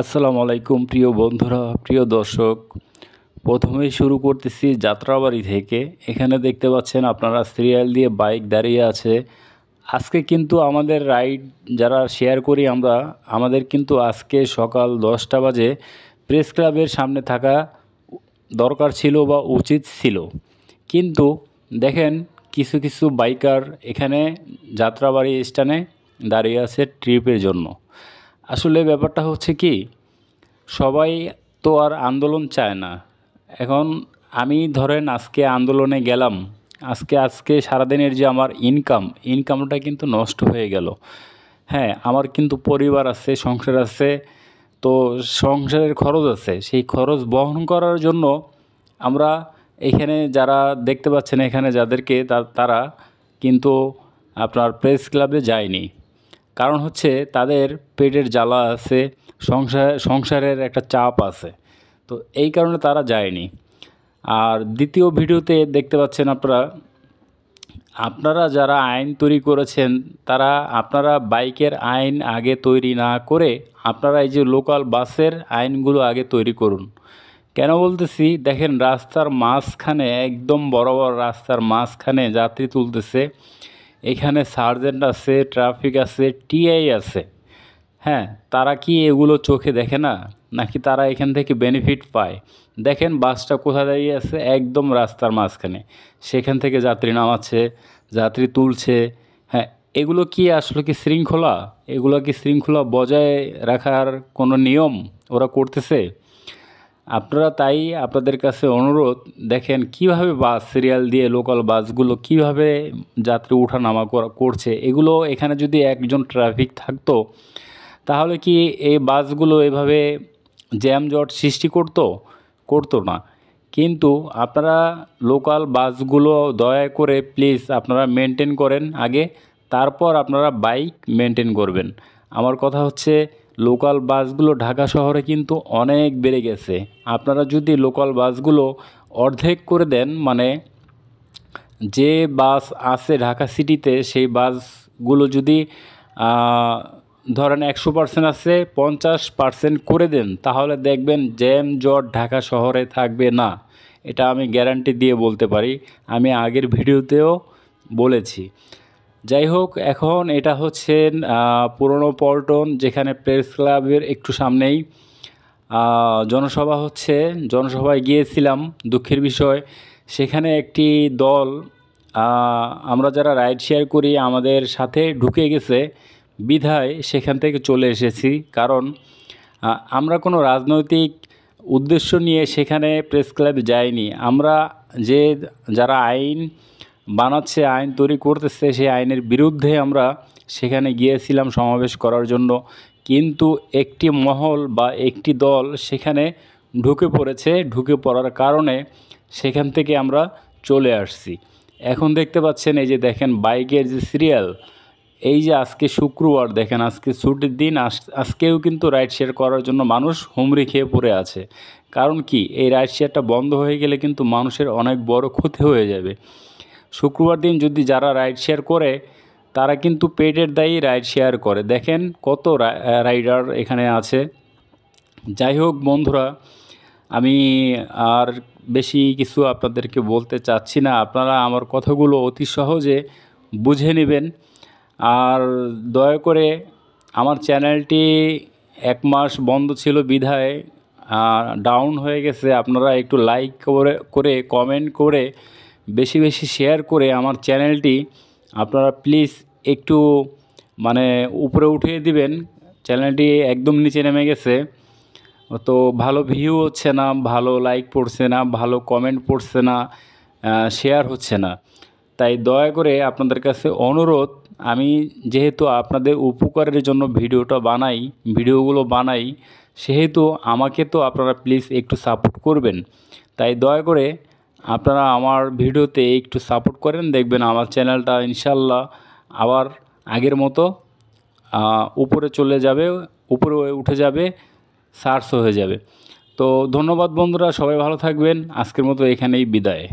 আসসালামু আলাইকুম প্রিয় বন্ধুরা প্রিয় দর্শক প্রথমেই শুরু করতেছি যাত্রাবাড়ি থেকে এখানে দেখতে পাচ্ছেন আপনারা সিরিয়াল দিয়ে বাইক দাঁড়িয়ে আছে আজকে কিন্তু আমাদের রাইড যারা শেয়ার করি আমরা আমাদের কিন্তু আজকে সকাল দশটা বাজে প্রেস ক্লাবের সামনে থাকা দরকার ছিল বা উচিত ছিল কিন্তু দেখেন কিছু কিছু বাইকার এখানে যাত্রাবাড়ি স্টানে দাঁড়িয়ে আছে ট্রিপের জন্য আসলে ব্যাপারটা হচ্ছে কি সবাই তো আর আন্দোলন চায় না এখন আমি ধরেন আজকে আন্দোলনে গেলাম আজকে আজকে সারাদিনের যে আমার ইনকাম ইনকামটা কিন্তু নষ্ট হয়ে গেল হ্যাঁ আমার কিন্তু পরিবার আছে সংসার আছে তো সংসারের খরচ আছে সেই খরচ বহন করার জন্য আমরা এখানে যারা দেখতে পাচ্ছেন এখানে যাদেরকে তারা কিন্তু আপনার প্রেস ক্লাবে যায়নি কারণ হচ্ছে তাদের পেটের জ্বালা আছে সংসার সংসারের একটা চাপ আছে তো এই কারণে তারা যায়নি আর দ্বিতীয় ভিডিওতে দেখতে পাচ্ছেন আপনারা আপনারা যারা আইন তৈরি করেছেন তারা আপনারা বাইকের আইন আগে তৈরি না করে আপনারা এই যে লোকাল বাসের আইনগুলো আগে তৈরি করুন কেন বলতেছি দেখেন রাস্তার মাঝখানে একদম বড় বড় রাস্তার মাঝখানে যাত্রী তুলতেছে এখানে সার্জেন্ট আছে ট্রাফিক আছে টিআই আছে হ্যাঁ তারা কি এগুলো চোখে দেখে না নাকি তারা এখান থেকে বেনিফিট পায় দেখেন বাসটা কোথায় দাঁড়িয়ে আছে একদম রাস্তার মাঝখানে সেখান থেকে যাত্রী নামাচ্ছে যাত্রী তুলছে হ্যাঁ এগুলো কি আসলে কি শৃঙ্খলা এগুলো কি শৃঙ্খলা বজায় রাখার কোনো নিয়ম ওরা করতেছে আপনারা তাই আপনাদের কাছে অনুরোধ দেখেন কিভাবে বাস সিরিয়াল দিয়ে লোকাল বাসগুলো কিভাবে যাত্রী ওঠানামা করছে এগুলো এখানে যদি একজন ট্রাফিক থাকত তাহলে কি এই বাসগুলো এভাবে জ্যাম জট সৃষ্টি করতো করতো না কিন্তু আপনারা লোকাল বাসগুলো দয়া করে প্লিজ আপনারা মেনটেন করেন আগে তারপর আপনারা বাইক মেনটেন করবেন আমার কথা হচ্ছে লোকাল বাসগুলো ঢাকা শহরে কিন্তু অনেক বেড়ে গেছে আপনারা যদি লোকাল বাসগুলো অর্ধেক করে দেন মানে যে বাস আছে ঢাকা সিটিতে সেই বাসগুলো যদি ধরেন একশো পার্সেন্ট আছে পঞ্চাশ পার্সেন্ট করে দেন তাহলে দেখবেন জ্যাম জট ঢাকা শহরে থাকবে না এটা আমি গ্যারান্টি দিয়ে বলতে পারি আমি আগের ভিডিওতেও বলেছি যাই হোক এখন এটা হচ্ছে পুরনো পল্টন যেখানে প্রেস ক্লাবের একটু সামনেই জনসভা হচ্ছে জনসভায় গিয়েছিলাম দুঃখের বিষয় সেখানে একটি দল আমরা যারা রাইড শেয়ার করি আমাদের সাথে ঢুকে গেছে বিধায় সেখান থেকে চলে এসেছি কারণ আমরা কোনো রাজনৈতিক উদ্দেশ্য নিয়ে সেখানে প্রেস ক্লাবে যাইনি আমরা যে যারা আইন বানাচ্ছে আইন তৈরি করতেছে সেই আইনের বিরুদ্ধে আমরা সেখানে গিয়েছিলাম সমাবেশ করার জন্য কিন্তু একটি মহল বা একটি দল সেখানে ঢুকে পড়েছে ঢুকে পড়ার কারণে সেখান থেকে আমরা চলে আসছি এখন দেখতে পাচ্ছেন এই যে দেখেন বাইকের যে সিরিয়াল এই যে আজকে শুক্রবার দেখেন আজকে ছুটির দিন আজকেও কিন্তু রাইড শেয়ার করার জন্য মানুষ হুমড়ি খেয়ে পড়ে আছে কারণ কি এই রাইড শেয়ারটা বন্ধ হয়ে গেলে কিন্তু মানুষের অনেক বড় ক্ষতি হয়ে যাবে শুক্রবার দিন যদি যারা রাইড শেয়ার করে তারা কিন্তু পেডের দায়ী রাইড শেয়ার করে দেখেন কত রাইডার এখানে আছে যাই হোক বন্ধুরা আমি আর বেশি কিছু আপনাদেরকে বলতে চাচ্ছি না আপনারা আমার কথাগুলো অতি সহজে বুঝে নেবেন আর দয়া করে আমার চ্যানেলটি এক মাস বন্ধ ছিল বিধায় ডাউন হয়ে গেছে আপনারা একটু লাইক করে করে কমেন্ট করে বেশি বেশি শেয়ার করে আমার চ্যানেলটি আপনারা প্লিজ একটু মানে উপরে উঠিয়ে দিবেন চ্যানেলটি একদম নিচে নেমে গেছে তো ভালো ভিউ হচ্ছে না ভালো লাইক পড়ছে না ভালো কমেন্ট পড়ছে না শেয়ার হচ্ছে না তাই দয়া করে আপনাদের কাছে অনুরোধ আমি যেহেতু আপনাদের উপকারের জন্য ভিডিওটা বানাই ভিডিওগুলো বানাই সেহেতু আমাকে তো আপনারা প্লিজ একটু সাপোর্ট করবেন তাই দয়া করে আপনারা আমার ভিডিওতে একটু সাপোর্ট করেন দেখবেন আমার চ্যানেলটা ইনশাল্লাহ আবার আগের মতো উপরে চলে যাবে উপরে উঠে যাবে সার্চ হয়ে যাবে তো ধন্যবাদ বন্ধুরা সবাই ভালো থাকবেন আজকের মতো এখানেই বিদায়